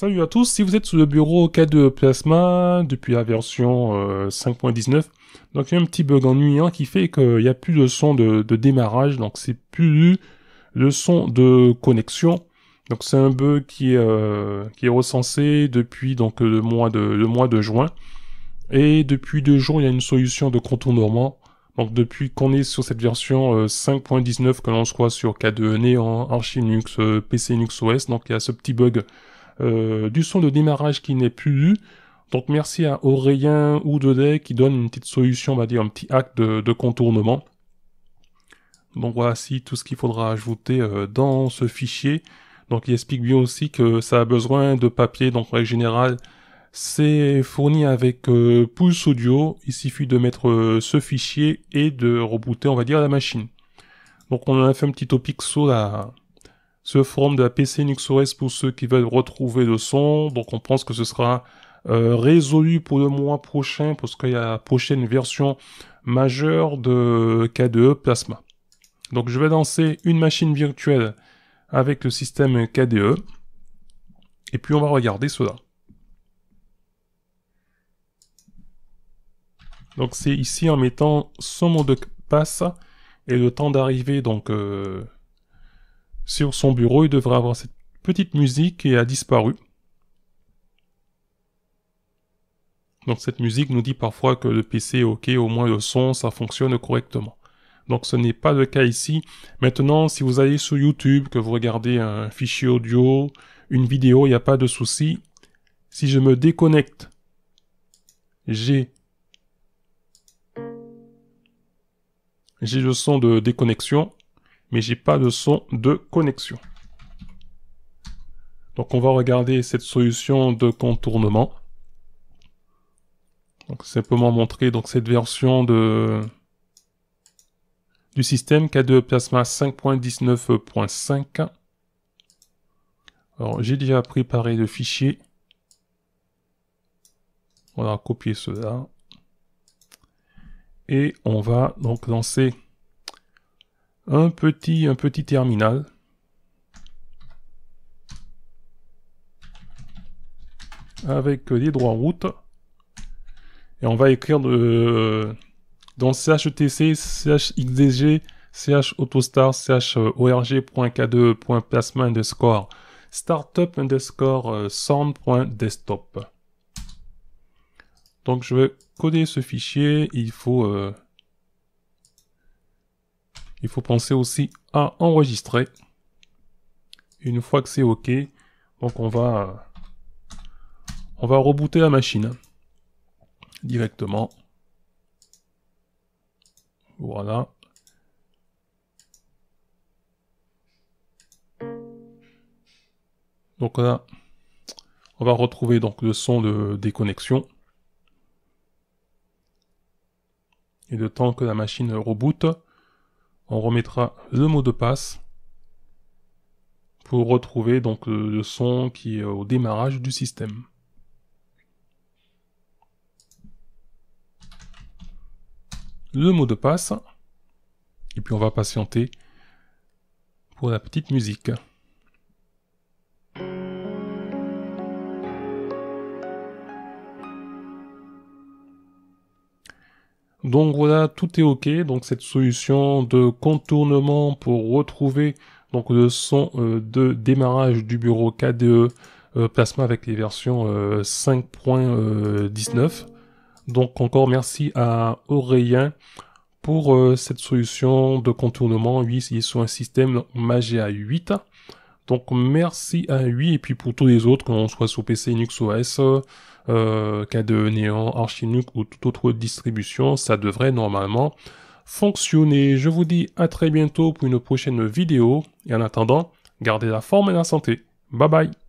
Salut à tous, si vous êtes sous le bureau K2 Plasma depuis la version 5.19, euh, donc il y a un petit bug ennuyant qui fait qu'il n'y a plus de son de, démarrage, donc c'est plus le son de connexion. Donc c'est un bug qui est, euh, recensé depuis donc euh, le mois de, le de juin. Et depuis deux jours, il y a une solution de contournement. Donc depuis qu'on est sur cette version 5.19, que l'on soit sur K2 en Arch Linux, PC Linux OS, donc il y a ce petit bug euh, du son de démarrage qui n'est plus eu. Donc merci à Aurélien ou qui donne une petite solution, on va dire un petit acte de, contournement. Donc voici tout ce qu'il faudra ajouter euh, dans ce fichier. Donc il explique bien aussi que ça a besoin de papier, donc en général, c'est fourni avec euh, Pulse Audio. Il suffit de mettre ce fichier et de rebooter, on va dire, la machine. Donc on a fait un petit sur là, ce forum de la PC Linux OS pour ceux qui veulent retrouver le son. Donc on pense que ce sera euh, résolu pour le mois prochain parce qu'il y a la prochaine version majeure de KDE e Plasma. Donc je vais lancer une machine virtuelle avec le système KDE e. et puis on va regarder cela. Donc c'est ici en mettant son mot de passe et le temps d'arrivée donc euh, sur son bureau, il devrait avoir cette petite musique et a disparu. Donc cette musique nous dit parfois que le PC est OK, au moins le son, ça fonctionne correctement. Donc ce n'est pas le cas ici. Maintenant, si vous allez sur YouTube, que vous regardez un fichier audio, une vidéo, il n'y a pas de souci. Si je me déconnecte, j'ai j'ai le son de déconnexion mais j'ai pas de son de connexion. Donc on va regarder cette solution de contournement. Donc simplement montrer donc cette version de du système K2 Plasma 5.19.5. Alors j'ai déjà préparé le fichier. On va copier cela. Et on va donc lancer un petit, un petit terminal. Avec les droits route. Et on va écrire de, euh, dans CHTC, CHXDG, CHAutostar, CHORG.K2.plasma euh, underscore startup underscore euh, sound.desktop. Donc je vais coder ce fichier, il faut il faut penser aussi à enregistrer. Une fois que c'est OK, donc on va, on va rebooter la machine hein, directement. Voilà. Donc là, on va retrouver donc le son de déconnexion. Et le temps que la machine reboote, on remettra le mot de passe pour retrouver donc le son qui est au démarrage du système. Le mot de passe, et puis on va patienter pour la petite musique. Donc voilà, tout est ok. Donc cette solution de contournement pour retrouver donc le son euh, de démarrage du bureau KDE euh, Plasma avec les versions 5.19. Euh, donc encore merci à Aurélien pour cette solution de contournement. Oui, c'est sur un système Magia 8. Donc merci à lui et puis pour tous les autres, qu'on soit sous PC, Linux OS, euh, KDE Néant, Archinux ou toute autre distribution, ça devrait normalement fonctionner. Je vous dis à très bientôt pour une prochaine vidéo et en attendant, gardez la forme et la santé. Bye bye